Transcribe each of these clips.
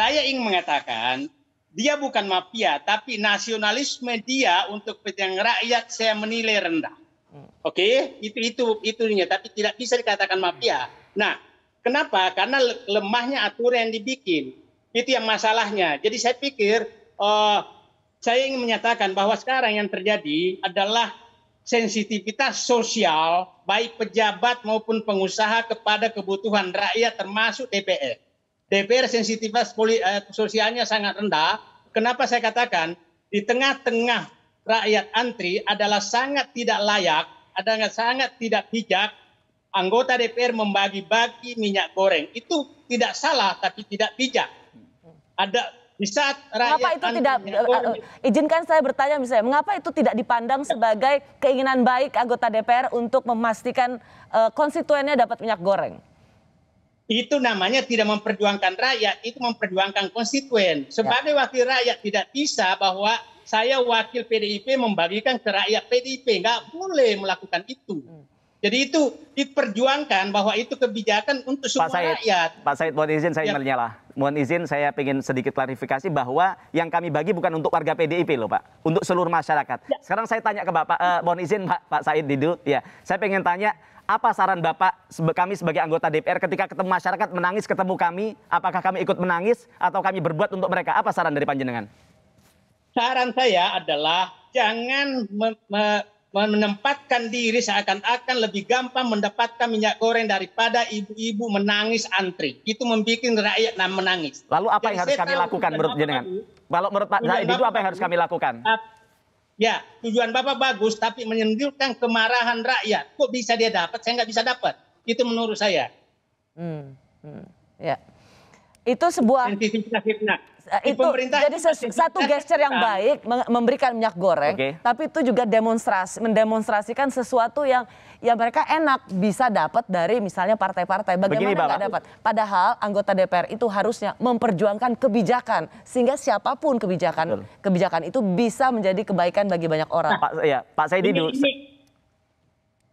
saya ingin mengatakan dia bukan mafia, tapi nasionalisme dia untuk kepentingan rakyat saya menilai rendah. Hmm. Oke, okay? itu itu itunya, tapi tidak bisa dikatakan hmm. mafia. Nah, kenapa? Karena lemahnya aturan yang dibikin itu yang masalahnya. Jadi saya pikir, uh, saya ingin menyatakan bahwa sekarang yang terjadi adalah sensitivitas sosial baik pejabat maupun pengusaha kepada kebutuhan rakyat termasuk DPR. DPR sensitivitas poli, eh, sosialnya sangat rendah. Kenapa saya katakan di tengah-tengah rakyat antri adalah sangat tidak layak, adalah sangat tidak bijak anggota DPR membagi-bagi minyak goreng. Itu tidak salah tapi tidak bijak. Ada di saat rakyat mengapa itu tidak goreng, eh, eh, izinkan saya bertanya misalnya mengapa itu tidak dipandang sebagai keinginan baik anggota DPR untuk memastikan uh, konstituennya dapat minyak goreng? Itu namanya tidak memperjuangkan rakyat, itu memperjuangkan konstituen. Sebagai wakil rakyat tidak bisa bahwa saya wakil PDIP membagikan ke rakyat PDIP. Nggak boleh melakukan itu. Hmm. Jadi itu diperjuangkan bahwa itu kebijakan untuk semua Pak Said, rakyat. Pak Said, mohon izin saya ya. menyala. Mohon izin saya ingin sedikit klarifikasi bahwa yang kami bagi bukan untuk warga PDIP loh Pak, untuk seluruh masyarakat. Ya. Sekarang saya tanya ke Bapak, eh, mohon izin Pak, Pak Said Didu. Ya, saya ingin tanya apa saran Bapak kami sebagai anggota DPR ketika ketemu masyarakat menangis ketemu kami, apakah kami ikut menangis atau kami berbuat untuk mereka? Apa saran dari panjenengan? Saran saya adalah jangan me, me, menempatkan diri seakan-akan lebih gampang mendapatkan minyak goreng daripada ibu-ibu menangis antri. Itu membuat rakyat menangis. Lalu apa yang harus kami lakukan menurut jenengan? Kalau menurut Pak Zaid itu apa yang harus kami lakukan? Ya, tujuan Bapak bagus, tapi menyendirikan kemarahan rakyat. Kok bisa dia dapat, saya nggak bisa dapat. Itu menurut saya. Hmm, hmm, ya itu sebuah eh, itu jadi satu gesture yang baik memberikan minyak goreng okay. tapi itu juga demonstrasi mendemonstrasikan sesuatu yang ya mereka enak bisa dapat dari misalnya partai-partai bagaimana nggak dapat padahal anggota DPR itu harusnya memperjuangkan kebijakan sehingga siapapun kebijakan Betul. kebijakan itu bisa menjadi kebaikan bagi banyak orang Pak ya Pak Saidi dulu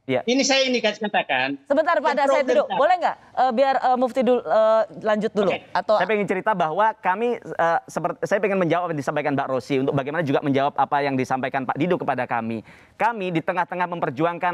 Ya. Ini saya ini katakan. Sebentar Pak, saya dulu. Boleh nggak? Uh, biar uh, Mufti dulu, uh, eh, lanjut dulu. Okay. Atau saya ingin cerita bahwa kami uh, seperti saya ingin menjawab yang disampaikan Mbak Rosi untuk bagaimana juga menjawab apa yang disampaikan Pak Dido kepada kami. Kami di tengah-tengah memperjuangkan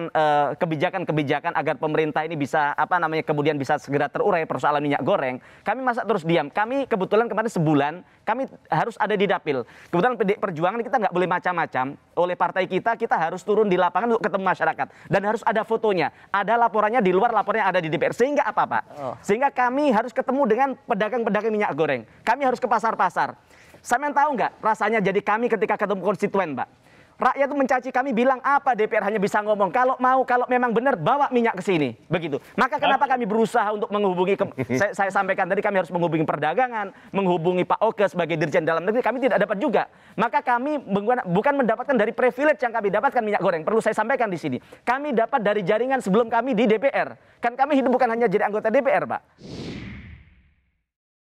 kebijakan-kebijakan agar pemerintah ini bisa apa namanya kemudian bisa segera terurai persoalan minyak goreng. Kami masa terus diam. Kami kebetulan kemarin sebulan kami harus ada di dapil. Kebetulan PD Perjuangan kita nggak boleh macam-macam oleh partai kita, kita harus turun di lapangan untuk ketemu masyarakat dan harus ada fotonya, ada laporannya di luar laporannya ada di DPR. Sehingga apa, Pak? Oh. Sehingga kami harus ketemu dengan pedagang-pedagang minyak goreng. Kami harus ke pasar-pasar. yang tahu nggak rasanya jadi kami ketika ketemu konstituen, Pak? Rakyat itu mencaci kami bilang apa DPR hanya bisa ngomong kalau mau kalau memang benar bawa minyak ke sini begitu. Maka kenapa kami berusaha untuk menghubungi ke, saya, saya sampaikan tadi kami harus menghubungi perdagangan, menghubungi Pak Oke sebagai Dirjen Dalam Negeri kami tidak dapat juga. Maka kami bukan mendapatkan dari privilege yang kami dapatkan minyak goreng. Perlu saya sampaikan di sini. Kami dapat dari jaringan sebelum kami di DPR. Kan kami hidup bukan hanya jadi anggota DPR, Pak.